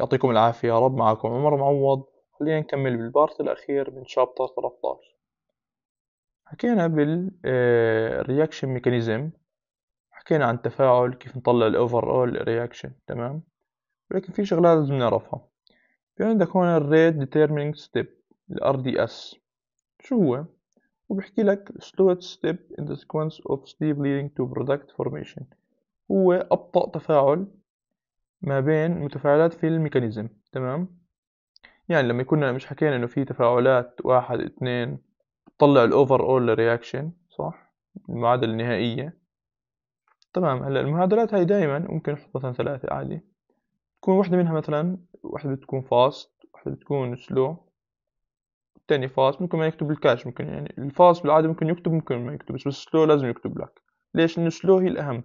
يعطيكم العافية يا رب معكم عمر معوض خلينا نكمل بالبارت الأخير من شابتر 13 حكينا بالرياكشن آه، ميكانيزم حكينا عن التفاعل كيف نطلع الأوفر أول رياكشن تمام ولكن في شغلات لازم نعرفها في عندك هون الريت ديتيرمينج ستيب ال RDS شو هو وبحكي لك slowest step in the sequence of steep leading to product formation هو أبطأ تفاعل ما بين متفاعلات في الميكانيزم تمام يعني لما كنا مش حكينا انه في تفاعلات واحد اثنين بتطلع الاوفر اول رياكشن صح المعادلة النهائية تمام هلا المعادلات هاي دائما ممكن نحط مثلا ثلاثة عادي تكون واحدة منها مثلا واحدة بتكون فاست واحدة بتكون سلو التاني فاست ممكن ما يكتب الكاش ممكن يعني الفاست بالعادة ممكن يكتب ممكن ما يكتب بس السلو لازم يكتب لك ليش لأنه سلو هي الأهم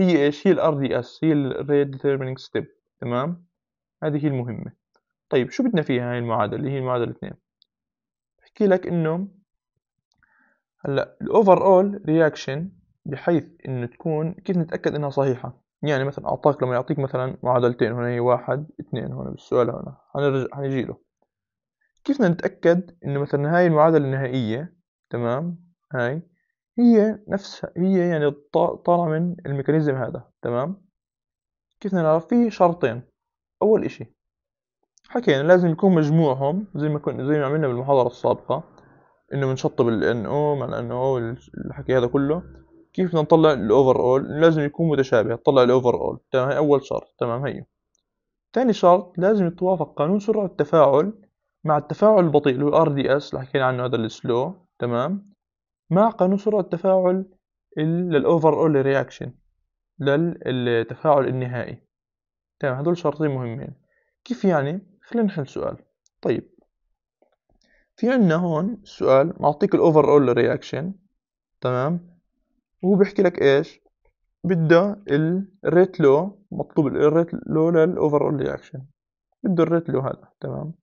هي ايش ال الار دي اس هي الريت ديترمينينج ستيب تمام هذه هي المهمة طيب شو بدنا فيها هاي المعادلة اللي هي المعادلة اثنين بحكي لك انه هلا الاوفر اول رياكشن بحيث انه تكون كيف نتاكد انها صحيحة يعني مثلا اعطاك لما يعطيك مثلا معادلتين هنا هي واحد اثنين هنا بالسؤال هنا هنرجع هنجي له كيف بدنا نتاكد انه مثلا هاي المعادلة النهائية تمام هاي هي نفسها هي يعني طالعة من الميكانيزم هذا تمام كيف نعرف في شرطين أول إشي حكينا لازم يكون مجموعهم زي ما كنا زي ما عملنا بالمحاضرة السابقة إنه بنشطب ال ان او مع الان او الحكي هذا كله كيف بدنا نطلع الأوفر أول لازم يكون متشابه تطلع الأوفر أول تمام هي أول شرط تمام هي ثاني شرط لازم يتوافق قانون سرعة التفاعل مع التفاعل البطيء اللي هو ار دي اس اللي حكينا عنه هذا السلو تمام مع قانون سرعة التفاعل للأوفر أول رياكشن للتفاعل النهائي تمام هدول شرطين مهمين كيف يعني؟ خلينا نحل سؤال طيب في عندنا هون سؤال معطيك الأوفر أول رياكشن تمام وهو بيحكي لك إيش؟ بده الريت لو مطلوب الريت لو للأوفر أول رياكشن بده الريت لو هذا تمام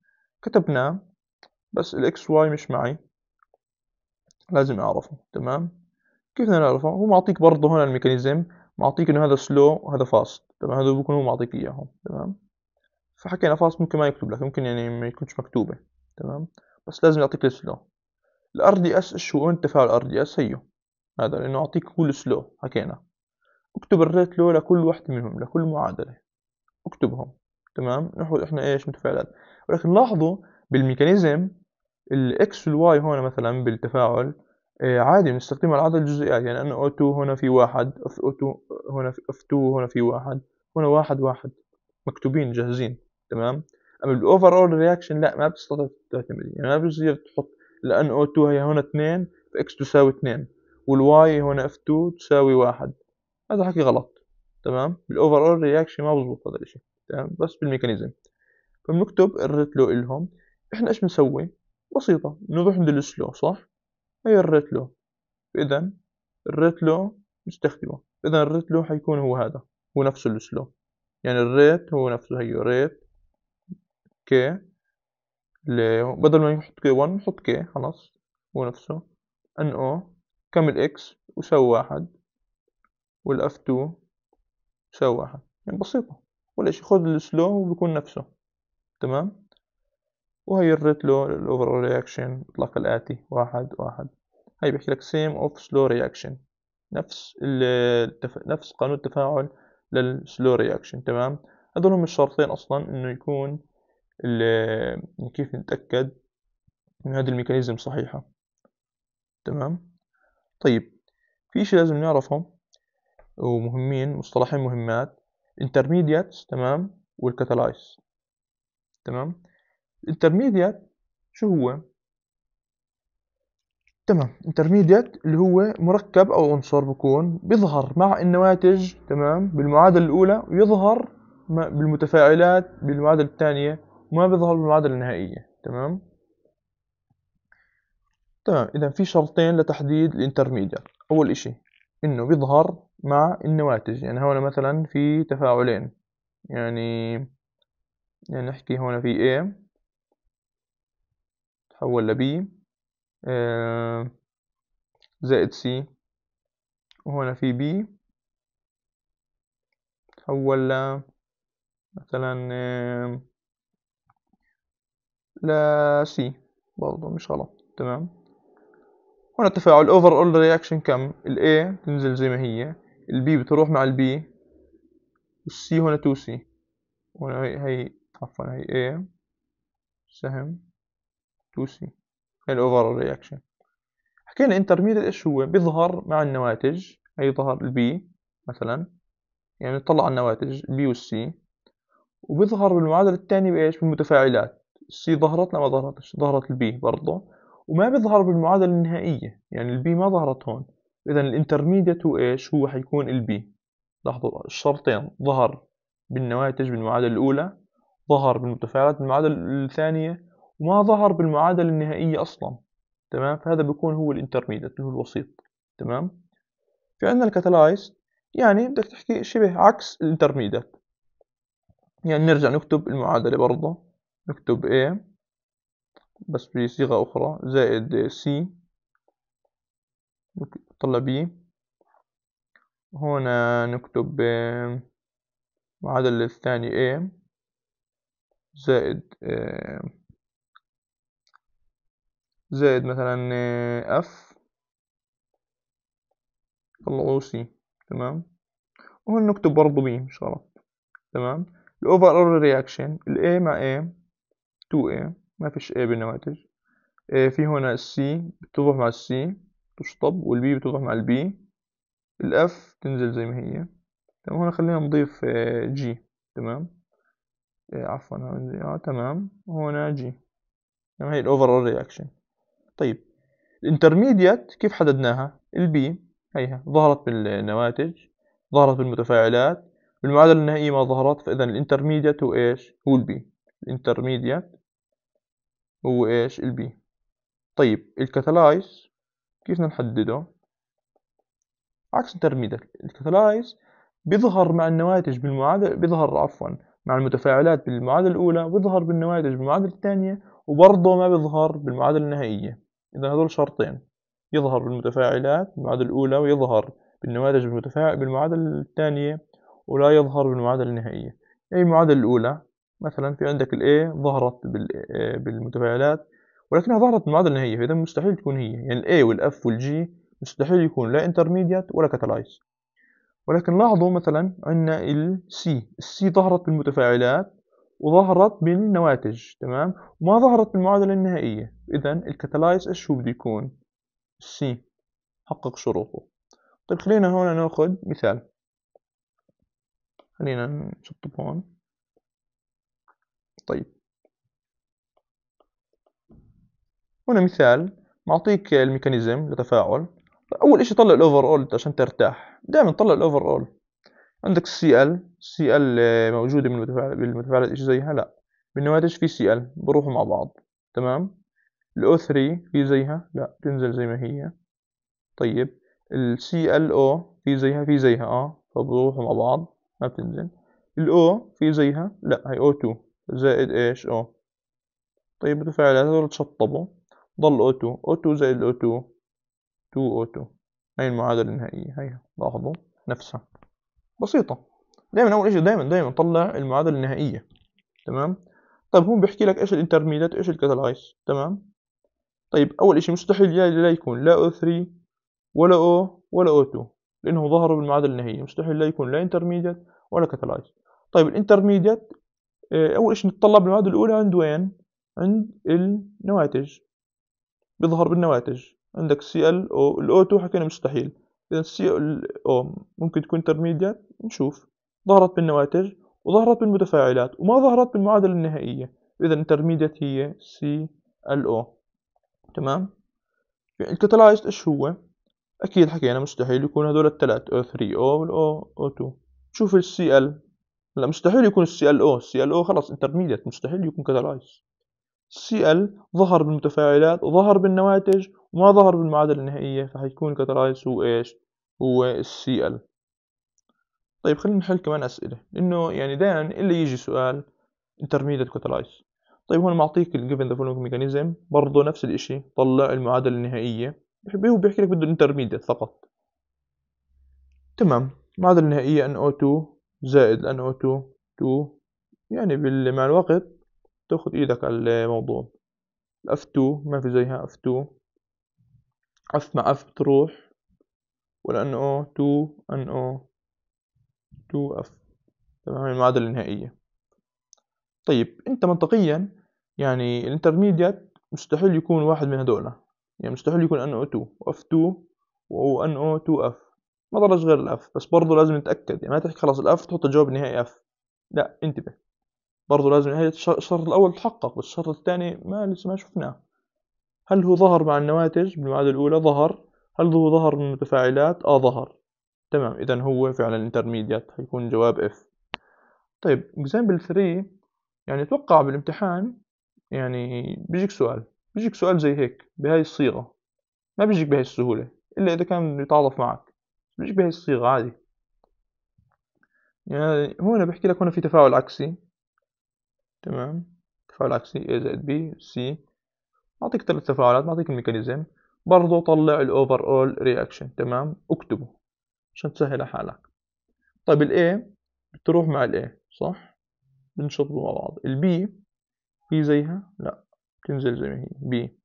كتبناه بس الإكس واي مش معي لازم اعرفه تمام كيف نعرفه هو معطيك برضه هنا الميكانيزم معطيك انه هذا سلو وهذا فاست تمام هذا بيكون هو معطيك اياهم تمام فحكينا فاست ممكن ما يكتب لك ممكن يعني ما يكونش مكتوبه تمام بس لازم يعطيك السلو الار دي اس شو انت تفاعل الار دي اس هيو هذا لانه اعطيك كل سلو حكينا اكتب الريت لو لكل وحده منهم لكل معادله اكتبهم تمام نحو احنا ايش متفاعلات ولكن لاحظوا بالميكانيزم الاكس والواي هون مثلا بالتفاعل آه، عادي بنستخدمها العدد الجزيئي يعني انا او 2 هنا في واحد اف او 2 هنا في اف 2 هنا في واحد هنا واحد واحد مكتوبين جاهزين تمام اما بالاوفر اول رياكشن لا ما بتستطيع تعتمد يعني ما بتصير تحط لان او 2 هي هنا 2 فاكس تساوي 2 والواي هنا اف 2 تساوي 1 هذا حكي غلط تمام بالاوفر اول رياكشن ما بزبط هذا الشيء تمام بس بالميكانيزم فبنكتب الريت لو الهم احنا ايش بنسوي بسيطة نروح عند السلو صح هي الريت لو إذا الريت لو نستخدمه إذا الريت لو حيكون هو هذا هو نفسه السلو يعني الريت هو نفسه هي ريت كي بدل ما نحط كي 1 نحط كي خلاص هو نفسه ان او كم الاكس وساوي واحد والاف 2 يساوي واحد يعني بسيطة ولا شيء خذ السلو وبيكون نفسه تمام وهيرت له الاوفر رياكشن الاطلاق الاتي واحد واحد هي بيحكي لك سيم اوف سلو رياكشن نفس التف... نفس قانون التفاعل للسلو رياكشن تمام هذول هم الشرطين اصلا انه يكون ال... كيف نتاكد ان هذا الميكانيزم صحيحه تمام طيب في شيء لازم نعرفهم ومهمين مصطلحين مهمات intermediates تمام والكاتالايز تمام الانترميديات شو هو تمام انترميديات اللي هو مركب او عنصر بكون بيظهر مع النواتج تمام بالمعادله الاولى ويظهر بالمتفاعلات بالمعادله الثانيه وما بيظهر بالمعادله النهائيه تمام تمام اذا في شرطين لتحديد الانترميديت اول اشي انه بيظهر مع النواتج يعني هون مثلا في تفاعلين يعني يعني نحكي هون في A تحول لبي آه، زائد سي وهنا في بي تحول ل مثلا آه، لا سي برضه مش غلط تمام هنا التفاعل اوفر اول رياكشن كم الاي تنزل زي ما هي البي بتروح مع البي والسي هنا 2 سي وهنا هي عفوا هي اي سهم تو سي الاوفر رياكشن حكينا انترميديت ايش هو بيظهر مع النواتج اي ظهر البي مثلا يعني نطلع على النواتج البي والسي وبيظهر بالمعادلة الثانية بايش بالمتفاعلات السي ظهرت لا ما ظهرتش ظهرت البي برضه وما بيظهر بالمعادلة النهائية يعني البي ما ظهرت هون اذا الانترميديت هو ايش هو حيكون البي لاحظوا الشرطين ظهر بالنواتج بالمعادلة الاولى ظهر بالمتفاعلات بالمعادلة الثانية وما ظهر بالمعادلة النهائية أصلا تمام فهذا بيكون هو الانترميديت اللي هو الوسيط تمام في عندنا الكاتالايز يعني بدك تحكي شبه عكس الانترميديت يعني نرجع نكتب المعادلة برضه نكتب A بس بصيغة أخرى زائد C طلع B هنا نكتب المعادلة الثانية A زائد آه، زائد مثلا اف طلعوا سي تمام وهون نكتب برضه بي مش غلط تمام الاوفر رياكشن الاي مع اي 2 اي ما فيش اي بالنواتج آه، في هنا السي بتروح مع السي تشطب والبي بتروح مع البي الاف تنزل زي ما هي تمام هنا خلينا نضيف جي آه، تمام آه، عفوا اه تمام هنا جي تمام هي الاوفر رياكشن طيب الانترميديات كيف حددناها البي هيها ظهرت بالنواتج ظهرت بالمتفاعلات بالمعادلة النهائية ما ظهرت فإذا الانترميديات هو إيش هو البي الانترميديات هو إيش البي طيب الكاتالايز كيف نحدده عكس الانترميديات الكاتالايز بيظهر مع النواتج بالمعادلة بيظهر عفوا مع المتفاعلات بالمعادلة الأولى بيظهر بالنواتج بالمعادلة الثانية وبرضه ما بيظهر بالمعادلة النهائية إذا هذول شرطين يظهر بالمتفاعلات بالمعادلة الأولى ويظهر بالنماذج بالمتفاعل بالمعادلة الثانية ولا يظهر بالمعادلة النهائية أي المعادلة الأولى مثلا في عندك الـ A ظهرت بالمتفاعلات ولكنها ظهرت بالمعادلة النهائية فإذا مستحيل تكون هي يعني الـ A والـ F والـ G مستحيل يكون لا انترميديات ولا كاتالايز ولكن لاحظوا مثلا عندنا الـ C السي ظهرت بالمتفاعلات وظهرت بالنواتج تمام وما ظهرت بالمعادلة النهائية إذا الكاتالايز إيش هو بده يكون السي حقق شروطه طيب خلينا هون ناخذ مثال خلينا نشطب هون طيب هنا مثال معطيك الميكانيزم لتفاعل أول إشي طلع الأوفر أول عشان ترتاح دائما طلع الأوفر أول عندك السي ال السي ال موجودة بالمتفاعل بالمتفاعلات إيش زيها لا بالنواتج في سي ال بروحوا مع بعض تمام الأو 3 في زيها لا تنزل زي ما هي طيب السي ال او في زيها في زيها اه فبروحوا مع بعض ما بتنزل الاو في زيها لا هي او 2 زائد ايش او طيب متفاعلات هذول تشطبوا ضل او 2 او 2 زائد او 2 2 او 2 هاي المعادلة النهائية هيها لاحظوا نفسها بسيطة دايما أول شيء دايما دايما طلع المعادلة النهائية تمام طيب هو بيحكي لك إيش الانترميدات وإيش الكاتالايز تمام طيب أول شيء مستحيل لا يكون لا o 3 ولا O ولا o 2 لأنه ظهروا بالمعادلة النهائية مستحيل لا يكون لا انترميديت ولا كاتالايز طيب الانترميديت آه، أول شيء نتطلب بالمعادلة الأولى عند وين؟ عند النواتج بيظهر بالنواتج عندك CLO ال او 2 حكينا مستحيل السي او ممكن تكون انترميديات نشوف ظهرت بالنواتج وظهرت بالمتفاعلات وما ظهرت بالمعادلة النهائية إذا انترميديات هي سي ال او تمام يعني الكاتالايزد ايش هو اكيد حكينا مستحيل يكون هذول الثلاث O3O والاو O2 شوف ال Cl لا مستحيل يكون ال ClO ClO خلص انترميديات مستحيل يكون كاتالايزد Cl ظهر بالمتفاعلات وظهر بالنواتج وما ظهر بالمعادلة النهائية فحيكون كترايس هو ايش هو ال CL طيب خلينا نحل كمان أسئلة إنه يعني دائما إلا يجي سؤال intermediate كوترايز طيب هون معطيك ال given the following mechanism برضه نفس الإشي طلع المعادلة النهائية هو بيحكي لك بده intermediate فقط تمام المعادلة النهائية NO2 زائد NO2 2 يعني مع الوقت تاخد ايدك على الموضوع F2 ما في زيها اف 2 اف مع اف بتروح والان تو 2 او 2 اف تمام المعادلة النهائية طيب انت منطقيا يعني الانترميديات مستحيل يكون واحد من هدول يعني مستحيل يكون او 2 واف 2 و او 2 اف ما ضلش غير الاف بس برضه لازم نتاكد يعني ما تحكي خلاص الاف تحط الجواب النهائي اف لا انتبه برضو لازم نهاية يعني الشرط الأول تحقق بس الشرط الثاني ما لسه ما شفناه هل هو ظهر مع النواتج بالمعادلة الأولى ظهر هل هو ظهر من المتفاعلات آه ظهر تمام إذا هو فعلا الانترميديات هيكون جواب اف طيب example 3 يعني أتوقع بالامتحان يعني بيجيك سؤال بيجيك سؤال زي هيك بهاي الصيغة ما بيجيك بهاي السهولة إلا إذا كان يتعاطف معك بيجيك بهاي الصيغة عادي يعني هون بحكي لك هنا في تفاعل عكسي تمام تفاعل عكسي A زائد B C أعطيك ثلاث تفاعلات بعطيك الميكانيزم برضه طلع الأوفر أول رياكشن تمام اكتبه عشان تسهل حالك طيب A بتروح مع A صح بنشطبوا مع بعض B في زيها لا بتنزل زي ما هي بي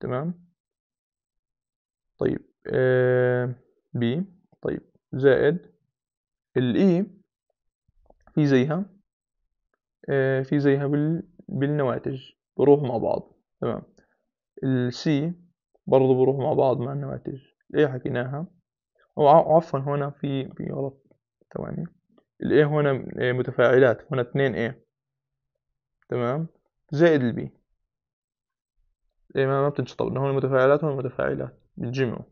تمام طيب آه بي طيب زائد E في زيها آه، في زيها بال... بالنواتج بروح مع بعض تمام السي برضو بروح مع بعض مع النواتج الاي حكيناها او عفوا هنا في في غلط ثواني الاي هنا آه، متفاعلات هنا اتنين اي تمام زائد البي الاي ما بتنشطب لانه هون متفاعلات هون متفاعلات بتجمعوا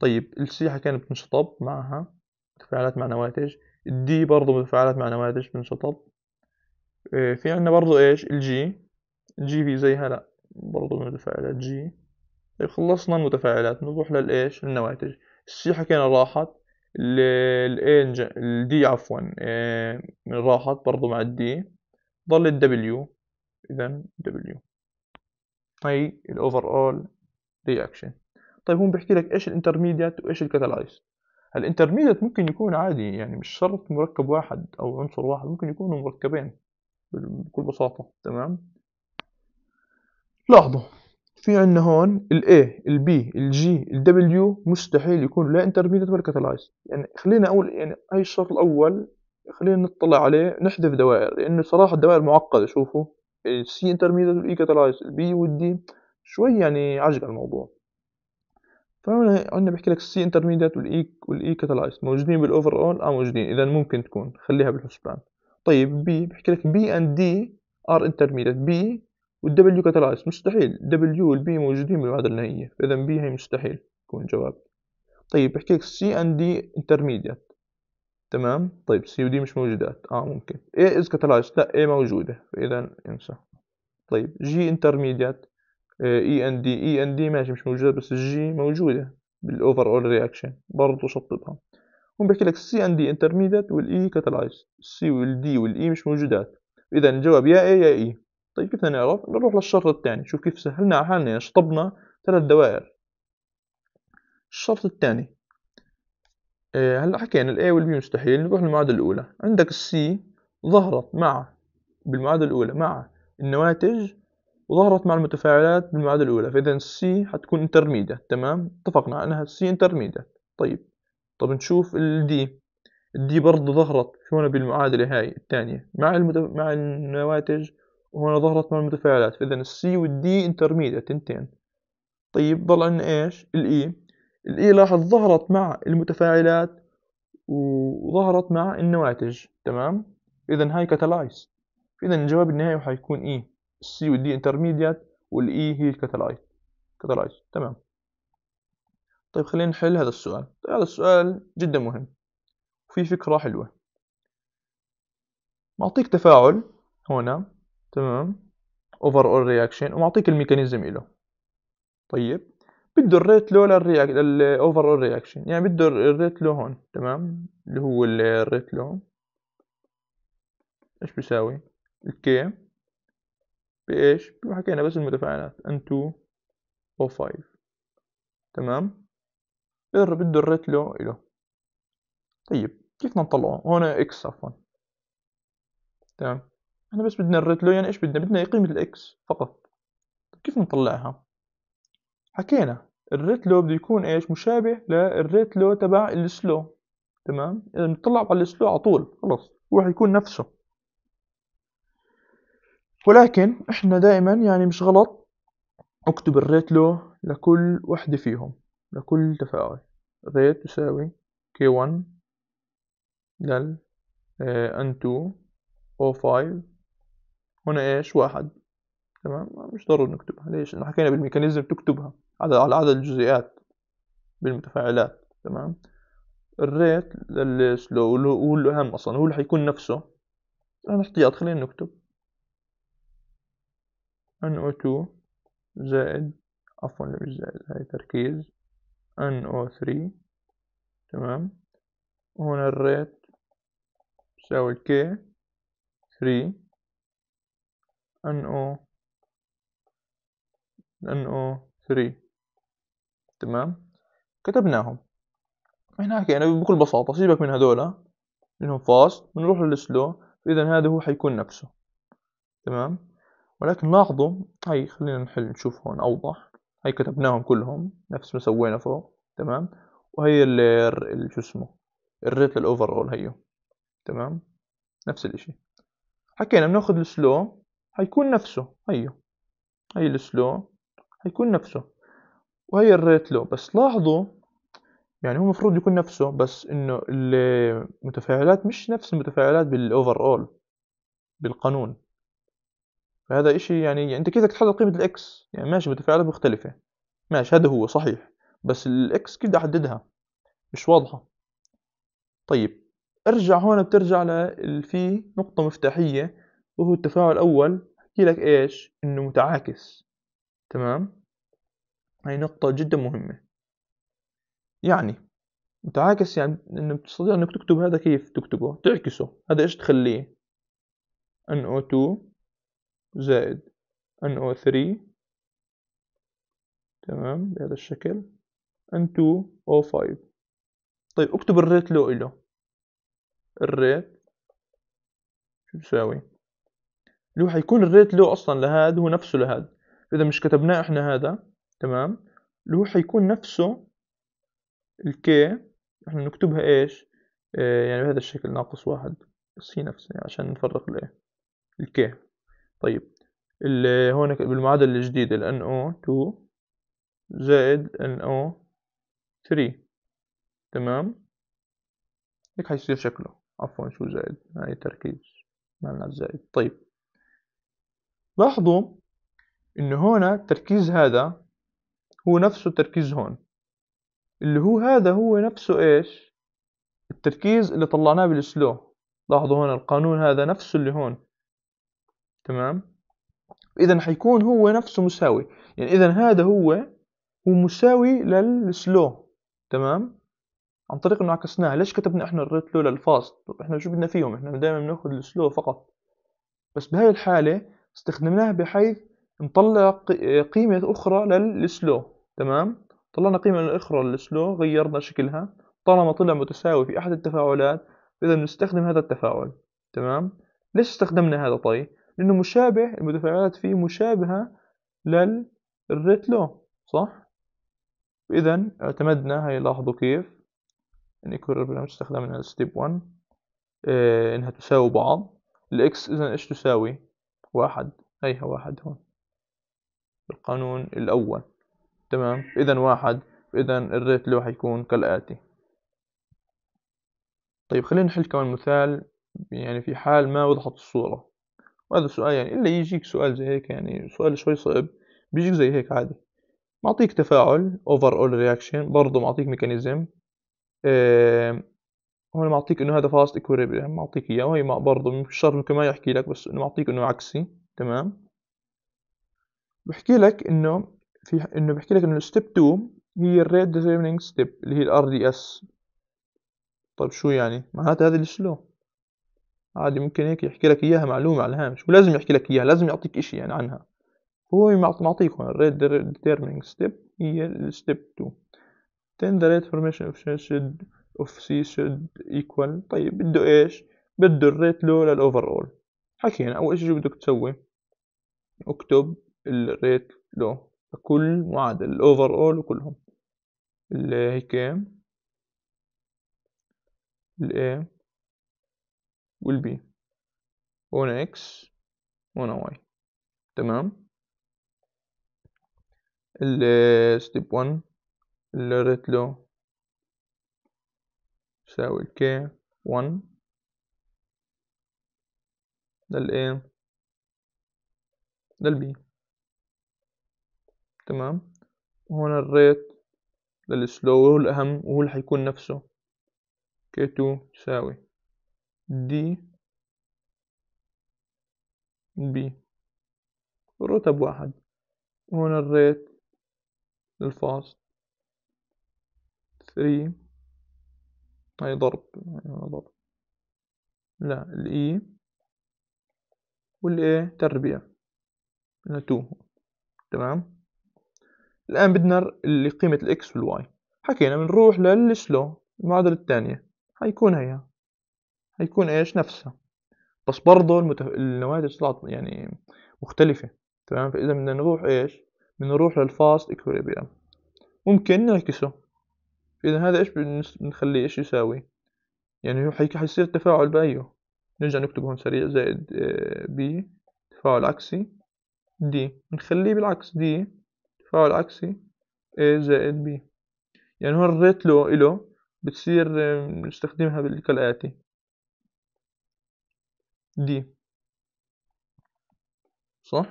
طيب السي حكينا بتنشطب معها متفاعلات مع نواتج الدي برضو متفاعلات مع نواتج بتنشطب إيه، في عندنا برضو ايش الجي الجي في زيها لا برضو متفاعلات المتفاعلات جي طيب خلصنا المتفاعلات نروح للايش النواتج السي حكينا راحت ال الدي عفوا من إيه، راحت برضو مع الدي ضل الدبليو اذا دبليو هاي الاوفر اول رياكشن طيب هون بحكي لك ايش الانترميديات وايش الكاتالايز الانترميديت ممكن يكون عادي يعني مش شرط مركب واحد او عنصر واحد ممكن يكونوا مركبين بكل بساطة تمام لاحظوا في عندنا هون ال A ال B ال G ال W مستحيل يكون لا intermediate ولا catalyzed يعني خلينا أول يعني هاي الشرط الأول خلينا نطلع عليه نحذف دوائر لأنه صراحة الدوائر معقدة شوفوا ال C intermediate وال E catalyzed ال B وال D شوي يعني عجق الموضوع فهنا عندنا بحكي لك السي انترميديت وال E كاتلايز e موجودين بالاوفر اول اه موجودين اذا ممكن تكون خليها بالحسبان طيب بي بحكي لك بي اند دي ار انترميديت بي والدبليو كاتلايز مستحيل دبليو والبي موجودين بالوحدة النهائية فإذا بي هي مستحيل يكون جواب طيب بحكي لك سي اند دي انترميديت تمام طيب سي ودي مش موجودات اه ممكن A از كاتلايز لا A موجودة فإذا انسى طيب جي انترميديت اي ان دي اي ان دي ماشي مش موجودة بس الجي موجودة بالاوفر اول رياكشن برضه شطبها بيحكي لك السي ان دي انترميديت والاي كاتالايز السي والدي والاي مش موجودات اذا الجواب يا اي يا اي e. طيب كيف بدنا نعرف نروح للشرط الثاني شوف كيف سهلنا على حالنا يعني شطبنا ثلاث دوائر الشرط الثاني آه، هلا حكينا الاي والبي مستحيل نروح للمعادله الاولى عندك السي ظهرت مع بالمعادله الاولى مع النواتج وظهرت مع المتفاعلات بالمعادله الاولى فاذا السي حتكون انترميديت تمام اتفقنا انها السي انترميديت طيب طب نشوف الدي الدي برضه ظهرت هنا بالمعادلة هاي الثانية مع المتف... مع النواتج وهنا ظهرت مع المتفاعلات فإذا السي والدي انترميديا تنتين طيب ضل عنا ايش الاي e. الاي e لاحظ ظهرت مع المتفاعلات وظهرت مع النواتج تمام إذا هاي كاتالايز إذا الجواب النهائي حيكون اي السي والدي انترميديا والاي هي الكاتالايز كاتالايز تمام طيب خلينا نحل هذا السؤال هذا السؤال جدا مهم وفي فكرة حلوة معطيك تفاعل هنا تمام اوفر اول رياكشن ومعطيك الميكانيزم إله طيب بده الريت لو للرياك الاوفر اول رياكشن يعني بده الريت لو هون تمام اللي هو الريت لو ايش بيساوي الكي بايش حكينا بس المتفاعلات ان 2 او 5 تمام ار بده الريت له طيب كيف نطلعه هون اكس عفوا تمام احنا بس بدنا الريت له يعني ايش بدنا بدنا قيمة الاكس فقط طيب كيف نطلعها حكينا الريت لو بده يكون ايش مشابه للريت لو تبع السلو تمام اذا بنطلع على السلو على طول خلص هو حيكون نفسه ولكن احنا دائما يعني مش غلط اكتب الريت لو لكل وحدة فيهم لكل تفاعل غير تساوي K1 دال N2 O5 هنا ايش واحد تمام مش ضروري نكتبها ليش؟ لأنه حكينا بالميكانيزم تكتبها على عدد الجزيئات بالمتفاعلات تمام الريت للسلو هو الأهم أصلا هو اللي حيكون نفسه أنا احتياط خلينا نكتب NO2 زائد عفوا مش زائد هاي تركيز NO3 تمام هنا الريت تساوي K 3 NO NO3 تمام كتبناهم هنا حكينا يعني بكل بساطة سيبك من هذولا لأنهم فاست بنروح للسلو إذا هذا هو حيكون نفسه تمام ولكن لاحظوا هاي خلينا نحل نشوف هون أوضح هاي كتبناهم كلهم نفس ما سوينا فوق تمام وهي اللي شو اسمه الريت للاوفر اول هيو تمام نفس الاشي حكينا بناخذ السلو هيكون نفسه هيو هي السلو هيكون نفسه وهي الريت لو بس لاحظوا يعني هو المفروض يكون نفسه بس انه المتفاعلات مش نفس المتفاعلات بالاوفر اول بالقانون فهذا إشي يعني, يعني أنت كيف بدك تحدد قيمة الإكس يعني ماشي متفاعلات مختلفة ماشي هذا هو صحيح بس الإكس كيف بدي أحددها مش واضحة طيب ارجع هون بترجع لفي نقطة مفتاحية وهو التفاعل الأول بحكي لك إيش إنه متعاكس تمام هاي نقطة جدا مهمة يعني متعاكس يعني إنه بتستطيع إنك تكتب هذا كيف تكتبه تعكسه هذا إيش تخليه NO2 زائد NO3 تمام بهذا الشكل N2O5 طيب اكتب الريت لو إله الريت شو بيساوي اللي هو حيكون الريت لو أصلا لهذا هو نفسه لهاد إذا مش كتبناه إحنا هذا تمام اللي هو حيكون نفسه الكي إحنا نكتبها إيش آه يعني بهذا الشكل ناقص واحد بس هي نفسها عشان نفرق الإيه الكي طيب اللي هون بالمعادلة الجديدة ال NO2 زائد NO3 تمام هيك حيصير شكله عفوا شو زائد هاي تركيز مالنا زائد طيب لاحظوا انه هون التركيز هذا هو نفسه التركيز هون اللي هو هذا هو نفسه ايش التركيز اللي طلعناه بالسلو لاحظوا هون القانون هذا نفسه اللي هون تمام اذا حيكون هو نفسه مساوي يعني اذا هذا هو هو مساوي للسلو تمام عن طريق انه عكسناها ليش كتبنا احنا الريت لو للفاست طب احنا شو بدنا فيهم احنا دائما بناخذ السلو فقط بس بهاي الحاله استخدمناها بحيث نطلع قيمه اخرى للسلو تمام طلعنا قيمه اخرى للسلو غيرنا شكلها طالما طلع متساوي في احد التفاعلات اذا بنستخدم هذا التفاعل تمام ليش استخدمنا هذا طيب لأنه مشابه المتفاعلات فيه مشابهة للريت لو صح؟ إذا اعتمدنا هاي لاحظوا كيف إن يعني البرنامج استخدمنا ستيب 1 إيه إنها تساوي بعض الإكس إذا إيش تساوي؟ واحد هيها واحد هون القانون الأول تمام إذا واحد إذا الريت لو حيكون كالآتي طيب خلينا نحل كمان مثال يعني في حال ما وضحت الصورة وهذا السؤال يعني إلا يجيك سؤال زي هيك يعني سؤال شوي صعب بيجيك زي هيك عادي معطيك تفاعل اوفر اول رياكشن برضه معطيك ميكانيزم إيه هون معطيك انه هذا فاست اكوليبريم معطيك اياه وهي برضه مش شرط ممكن ما يحكي لك بس انه معطيك انه عكسي تمام بحكي لك انه في انه بحكي لك انه ستيب 2 هي الريت ديترمينينج ستيب اللي هي الار دي اس طيب شو يعني معناتها هذا السلو عادي ممكن هيك يحكي لك اياها معلومه على الهامش ولازم يحكي لك اياها لازم يعطيك اشي يعني عنها هو معطيك هون rate determining step هي الستيب 2 then the rate formation of C should of C should equal طيب بده ايش بده الريت لو للاوفر اول حكينا اول شيء شو بدك تسوي اكتب الريت لو لكل معادله الاوفر اول وكلهم اللي هيك ال A will be هنا x وهنا y تمام ال الستيب 1 اللي قريت له يساوي ال k 1 ده الايه ده البي تمام هون الريت للسلو هو الأهم وهو اللي حيكون نفسه كي 2 يساوي دي بي رتب واحد هنا الريت للفاست ثري هاي ضرب هنا ضرب لا الاي والاي تربيع هنا تو تمام الآن بدنا اللي قيمة الإكس والواي حكينا بنروح للسلو المعادلة الثانية حيكون هيها هيكون ايش نفسها بس برضه المتف... النواتج طلعت يعني مختلفة تمام فإذا بدنا نروح ايش بدنا نروح للفاست اكويليبريم ممكن نعكسه اذا هذا ايش بنخليه ايش يساوي يعني حيك... حيصير تفاعل بأيه نرجع نكتب هون سريع زائد آه، بي تفاعل عكسي دي نخليه بالعكس دي تفاعل عكسي A إيه، زائد B يعني هون الريت له إله بتصير آه، نستخدمها كالآتي دي صح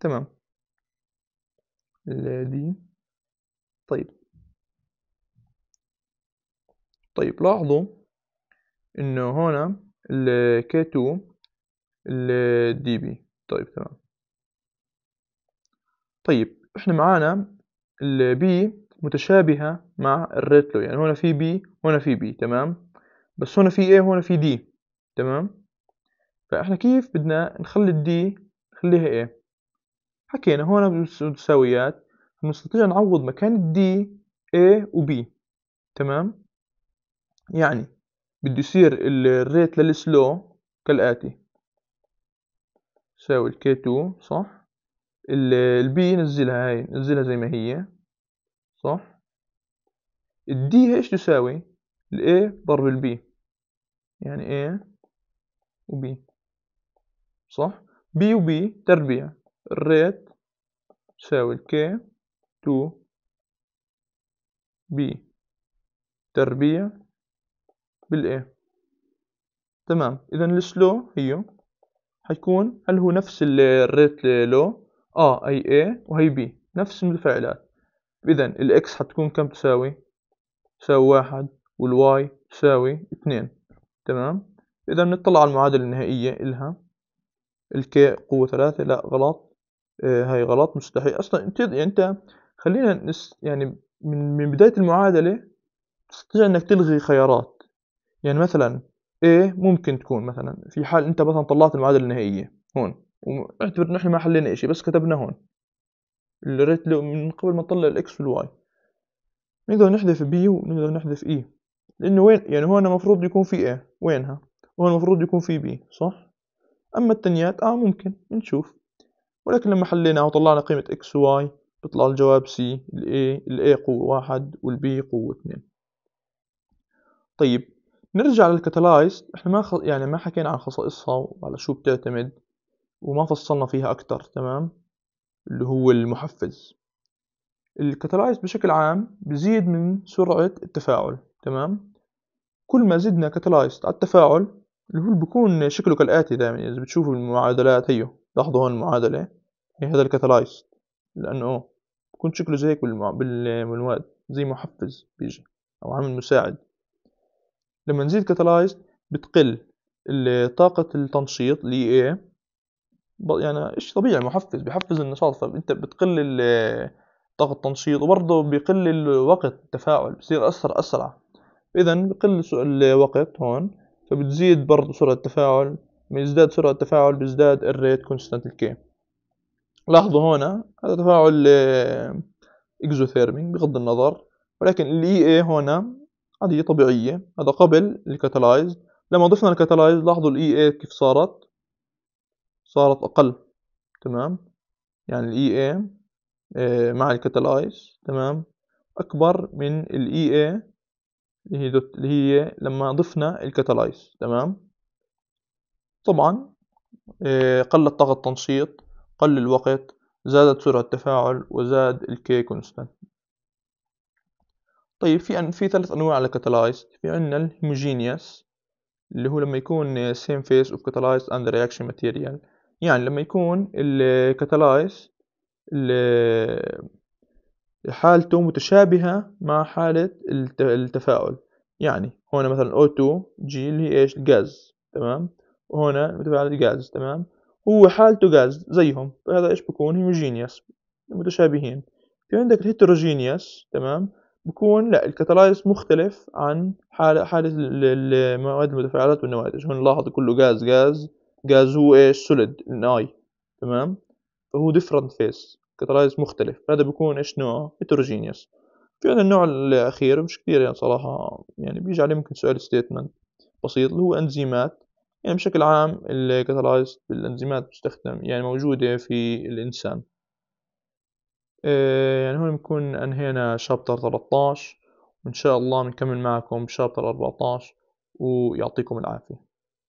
تمام دي طيب طيب لاحظوا انه هنا ال K2 ال DB طيب تمام طيب احنا معانا ال B متشابهة مع الريتلو يعني هنا في B هنا في B تمام بس هنا في A وهون في D تمام فاحنا كيف بدنا نخلي الدي نخليها A حكينا هون بالمساويات بنستطيع نعوض مكان الدي A و B تمام يعني بده يصير الريت للسلو كالآتي ال k 2 صح البي نزلها هاي نزلها زي ما هي صح الدي ايش تساوي الاي ضرب البي يعني A B صح B B تربيع الريت تساوي K to B تربيع A تمام إذا السلو هي حيكون هل هو نفس الريت لو اه اي اي وهي بي نفس المتفاعلات اذا الاكس حتكون كم تساوي تساوي واحد والواي تساوي اثنين تمام إذا بنطلع على المعادلة النهائية إلها الكي قوة ثلاثة لا غلط آه هاي غلط مستحيل أصلا أنت يعني أنت خلينا نس يعني من من بداية المعادلة تستطيع إنك تلغي خيارات يعني مثلا ايه ممكن تكون مثلا في حال أنت مثلا طلعت المعادلة النهائية هون واعتبر إنه إحنا ما حلينا إشي بس كتبنا هون له من قبل ما نطلع الإكس والواي نقدر نحذف بي ونقدر نحذف E لأنه وين يعني هون المفروض يكون في ايه وينها وهون المفروض يكون في بي صح أما التانيات آه ممكن بنشوف ولكن لما حليناها وطلعنا قيمة X و Y بيطلع الجواب C ال A ال A قوة واحد وال B قوة اثنين طيب نرجع للكتالايز احنا ما خل... يعني ما حكينا عن خصائصها وعلى شو بتعتمد وما فصلنا فيها أكتر تمام اللي هو المحفز الكتالايز بشكل عام بزيد من سرعة التفاعل تمام كل ما زدنا كاتلايست على التفاعل اللي هو بيكون شكله كالآتي دائما إذا بتشوفوا المعادلات هيو لاحظوا هون المعادلة هي هذا الكاتلايست لأنه بكون شكله زي هيك بالمواد زي محفز بيجي أو عامل مساعد لما نزيد كاتلايست بتقل طاقة التنشيط اللي هي يعني إشي طبيعي محفز بحفز النشاط فأنت بتقل طاقة التنشيط وبرضه بيقل الوقت التفاعل بصير أسرع أسرع إذا بقل الوقت هون فبتزيد برضه سرعة التفاعل من يزداد سرعة التفاعل بيزداد الريت كونستانت الكي لاحظوا هنا هذا تفاعل اكزوثيرمي بغض النظر ولكن الاي اي e هنا عادية طبيعية هذا قبل الكاتالايز لما ضفنا الكاتالايز لاحظوا الاي اي e كيف صارت صارت اقل تمام يعني الاي e اي آه، مع الكاتالايز تمام اكبر من الاي اي اللي هي دوت اللي هي لما ضفنا الكاتالايز تمام طبعا آه، قل الطاقة التنشيط قل الوقت زادت سرعة التفاعل وزاد الكي كونستانت طيب في في ثلاث أنواع الكاتالايز في عندنا الهوموجينيوس اللي هو لما يكون سيم phase of كاتالايز and reaction material يعني لما يكون الكاتالايز حالته متشابهة مع حالة التفاؤل يعني هنا مثلا O2 G اللي هي ايش الغاز تمام وهنا متفاعل الغاز تمام هو حالته غاز زيهم فهذا ايش بكون هيموجينيوس متشابهين في عندك الهيتروجينيوس تمام بكون لا الكاتالايز مختلف عن حالة حالة المواد المتفاعلات والنواتج هون لاحظ كله غاز غاز غاز هو ايش سوليد ان اي تمام فهو ديفرنت فيس كاتالايز مختلف هذا بيكون ايش نوع هيتروجينيوس في عندنا النوع الاخير مش كثير يعني صراحه يعني بيجي عليه ممكن سؤال ستيتمنت بسيط اللي هو انزيمات يعني بشكل عام الكاتالايز الانزيمات بتستخدم يعني موجوده في الانسان آه، يعني هون بنكون انهينا شابتر 13 وان شاء الله بنكمل معكم شابتر 14 ويعطيكم العافيه